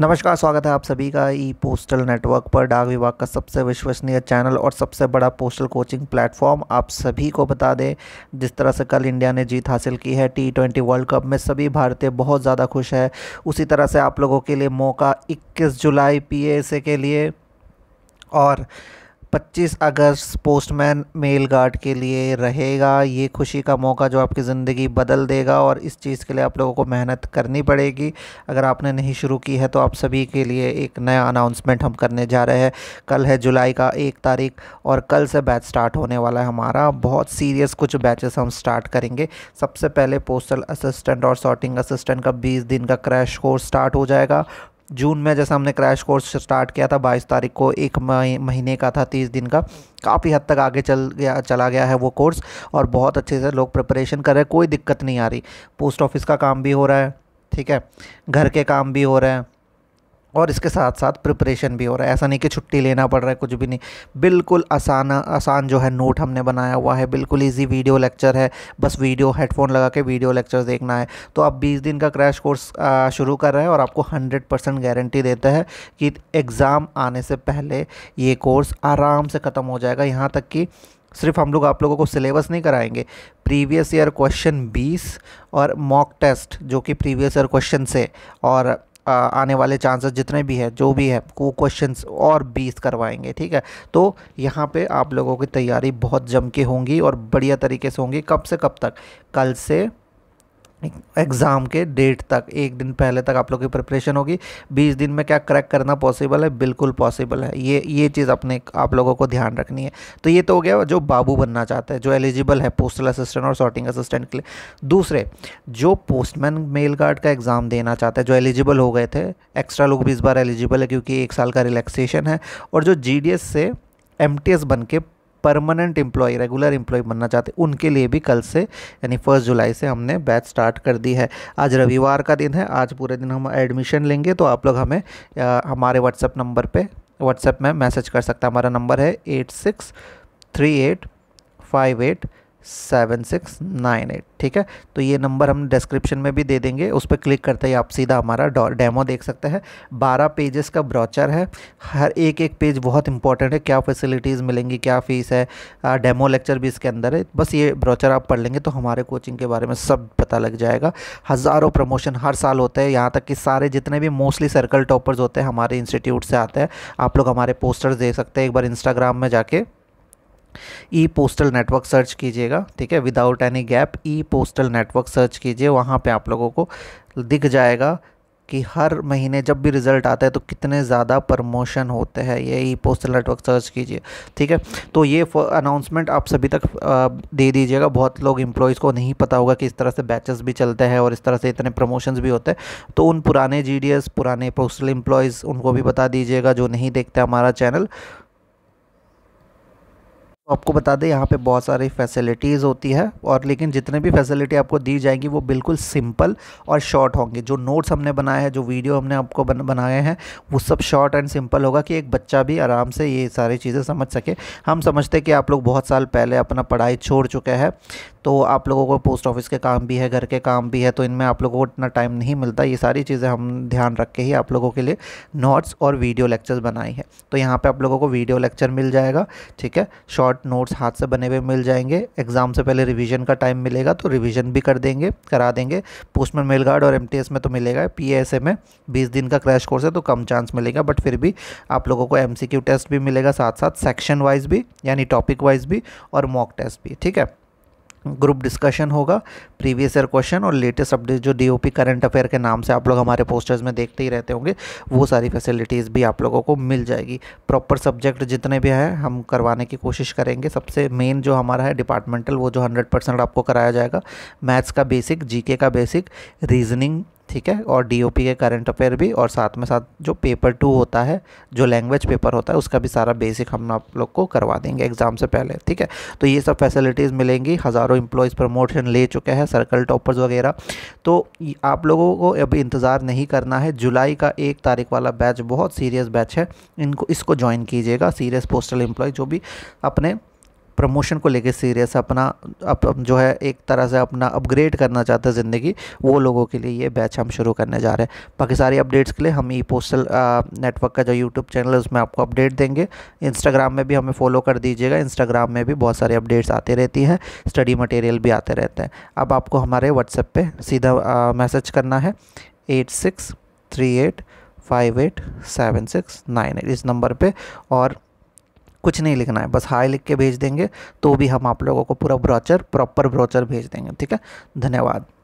नमस्कार स्वागत है आप सभी का ई पोस्टल नेटवर्क पर डाक विभाग का सबसे विश्वसनीय चैनल और सबसे बड़ा पोस्टल कोचिंग प्लेटफॉर्म आप सभी को बता दें जिस तरह से कल इंडिया ने जीत हासिल की है टी ट्वेंटी वर्ल्ड कप में सभी भारतीय बहुत ज़्यादा खुश है उसी तरह से आप लोगों के लिए मौका इक्कीस जुलाई पी के लिए और 25 अगस्त पोस्टमैन मेल गार्ड के लिए रहेगा ये खुशी का मौका जो आपकी ज़िंदगी बदल देगा और इस चीज़ के लिए आप लोगों को मेहनत करनी पड़ेगी अगर आपने नहीं शुरू की है तो आप सभी के लिए एक नया अनाउंसमेंट हम करने जा रहे हैं कल है जुलाई का एक तारीख और कल से बैच स्टार्ट होने वाला है हमारा बहुत सीरियस कुछ बैचेस हम स्टार्ट करेंगे सबसे पहले पोस्टल असिस्टेंट और सॉर्टिंग असिस्टेंट का बीस दिन का क्रैश कोर्स स्टार्ट हो जाएगा जून में जैसे हमने क्रैश कोर्स स्टार्ट किया था 22 तारीख को एक महीने का था 30 दिन का काफ़ी हद तक आगे चल गया चला गया है वो कोर्स और बहुत अच्छे से लोग प्रिपरेशन कर रहे हैं कोई दिक्कत नहीं आ रही पोस्ट ऑफिस का काम भी हो रहा है ठीक है घर के काम भी हो रहे हैं और इसके साथ साथ प्रिपरेशन भी हो रहा है ऐसा नहीं कि छुट्टी लेना पड़ रहा है कुछ भी नहीं बिल्कुल आसान आसान जो है नोट हमने बनाया हुआ है बिल्कुल इजी वीडियो लेक्चर है बस वीडियो हेडफोन लगा के वीडियो लेक्चर देखना है तो आप 20 दिन का क्रैश कोर्स शुरू कर रहे हैं और आपको 100 परसेंट गारंटी देता है कि एग्ज़ाम आने से पहले ये कोर्स आराम से ख़त्म हो जाएगा यहाँ तक कि सिर्फ हम लोग आप लोगों को सिलेबस नहीं कराएंगे प्रीवियस ईयर क्वेश्चन 20 और मॉक टेस्ट जो कि प्रीवियस ईयर क्वेश्चन से और आने वाले चांसेस जितने भी हैं जो भी है वो क्वेश्चन और बीस करवाएंगे ठीक है तो यहाँ पर आप लोगों की तैयारी बहुत जम के होंगी और बढ़िया तरीके से होंगी कब से कब तक कल से एग्ज़ाम के डेट तक एक दिन पहले तक आप लोग की प्रिपरेशन होगी बीस दिन में क्या क्रैक करना पॉसिबल है बिल्कुल पॉसिबल है ये ये चीज़ अपने आप लोगों को ध्यान रखनी है तो ये तो हो गया जो बाबू बनना चाहता है जो एलिजिबल है पोस्टल असिस्टेंट और सॉर्टिंग असिस्टेंट के लिए दूसरे जो पोस्टमैन मेल गार्ड का एग्ज़ाम देना चाहता है जो एलिजिबल हो गए थे एक्स्ट्रा लोग भी इस बार एलिजिबल है क्योंकि एक साल का रिलैक्सेशन है और जो जी से एम बन के परमानेंट एम्प्लॉय रेगुलर एम्प्लॉय बनना चाहते हैं उनके लिए भी कल से यानी फर्स्ट जुलाई से हमने बैच स्टार्ट कर दी है आज रविवार का दिन है आज पूरे दिन हम एडमिशन लेंगे तो आप लोग हमें आ, हमारे व्हाट्सएप नंबर पर व्हाट्सएप में मैसेज कर सकते हैं हमारा नंबर है eight six three eight five eight seven six nine eight ठीक है तो ये नंबर हम डिस्क्रिप्शन में भी दे देंगे उस पर क्लिक करते ही आप सीधा हमारा डेमो देख सकते हैं बारह पेजेस का ब्रॉचर है हर एक एक पेज बहुत इंपॉर्टेंट है क्या फैसिलिटीज़ मिलेंगी क्या फ़ीस है डेमो लेक्चर भी इसके अंदर है बस ये ब्रॉचर आप पढ़ लेंगे तो हमारे कोचिंग के बारे में सब पता लग जाएगा हज़ारों प्रमोशन हर साल होते हैं यहाँ तक कि सारे जितने भी मोस्टली सर्कल टॉपर्स होते हैं हमारे इंस्टीट्यूट से आते हैं आप लोग हमारे पोस्टर्स देख सकते हैं एक बार इंस्टाग्राम में जाके ई पोस्टल नेटवर्क सर्च कीजिएगा ठीक है without any gap E postal network search कीजिए वहाँ पे आप लोगों को दिख जाएगा कि हर महीने जब भी रिज़ल्ट आता है तो कितने ज़्यादा प्रमोशन होते हैं ये ई पोस्टल नेटवर्क सर्च कीजिए ठीक है तो ये अनाउंसमेंट आप सभी तक दे दीजिएगा बहुत लोग इम्प्लॉयज़ को नहीं पता होगा कि इस तरह से बैचेस भी चलते हैं और इस तरह से इतने प्रमोशंस भी होते हैं तो उन पुराने जी पुराने पोस्टल इम्प्लॉयज़ उनको भी बता दीजिएगा जो नहीं देखते हमारा चैनल तो आपको बता दें यहाँ पे बहुत सारी फैसिलिटीज़ होती है और लेकिन जितने भी फैसिलिटी आपको दी जाएंगी वो बिल्कुल सिंपल और शॉर्ट होंगे जो नोट्स हमने बनाए हैं जो वीडियो हमने आपको बन, बनाए हैं वो सब शॉर्ट एंड सिंपल होगा कि एक बच्चा भी आराम से ये सारी चीज़ें समझ सके हम समझते कि आप लोग बहुत साल पहले अपना पढ़ाई छोड़ चुके हैं तो आप लोगों को पोस्ट ऑफिस के काम भी है घर के काम भी है तो इनमें आप लोगों को इतना टाइम नहीं मिलता ये सारी चीज़ें हम ध्यान रख के ही आप लोगों के लिए नोट्स और वीडियो लेक्चर्स बनाई है तो यहाँ पर आप लोगों को वीडियो लेक्चर मिल जाएगा ठीक है शॉर्ट नोट्स हाथ से बने हुए मिल जाएंगे एग्ज़ाम से पहले रिविज़न का टाइम मिलेगा तो रिविज़न भी कर देंगे करा देंगे पोस्टमैन मेल गार्ड और एम में तो मिलेगा पी में बीस दिन का क्रैश कोर्स है तो कम चांस मिलेगा बट फिर भी आप लोगों को एम टेस्ट भी मिलेगा साथ साथ सेक्शन वाइज भी यानी टॉपिक वाइज भी और मॉक टेस्ट भी ठीक है ग्रुप डिस्कशन होगा प्रीवियस ईयर क्वेश्चन और लेटेस्ट अपडेट जो डीओपी करंट अफेयर के नाम से आप लोग हमारे पोस्टर्स में देखते ही रहते होंगे वो सारी फैसिलिटीज़ भी आप लोगों को मिल जाएगी प्रॉपर सब्जेक्ट जितने भी हैं हम करवाने की कोशिश करेंगे सबसे मेन जो हमारा है डिपार्टमेंटल वो जो हंड्रेड परसेंट आपको कराया जाएगा मैथ्स का बेसिक जी का बेसिक रीजनिंग ठीक है और डीओपी के करंट अफेयर भी और साथ में साथ जो पेपर टू होता है जो लैंग्वेज पेपर होता है उसका भी सारा बेसिक हम आप लोग को करवा देंगे एग्ज़ाम से पहले ठीक है तो ये सब फैसिलिटीज़ मिलेंगी हज़ारों इम्प्लॉयज़ प्रमोशन ले चुके हैं सर्कल टॉपर्स वगैरह तो आप लोगों को अभी इंतज़ार नहीं करना है जुलाई का एक तारीख वाला बैच बहुत सीरियस बैच है इनको इसको ज्वाइन कीजिएगा सीरियस पोस्टल एम्प्लॉय जो भी अपने प्रमोशन को लेके सीरियस अपना अप, जो है एक तरह से अपना अपग्रेड करना चाहता है ज़िंदगी वो लोगों के लिए ये बैच हम शुरू करने जा रहे हैं बाकी सारी अपडेट्स के लिए हम ई पोस्टल नेटवर्क का जो यूट्यूब चैनल है उसमें आपको अपडेट देंगे इंस्टाग्राम में भी हमें फॉलो कर दीजिएगा इंस्टाग्राम में भी बहुत सारी अपडेट्स आती रहती है स्टडी मटेरियल भी आते रहते हैं अब आपको हमारे व्हाट्सएप पर सीधा मैसेज करना है eight six three eight five eight seven six nine eight इस नंबर पे और कुछ नहीं लिखना है बस हाई लिख के भेज देंगे तो भी हम आप लोगों को पूरा ब्रोचर प्रॉपर ब्रोचर भेज देंगे ठीक है धन्यवाद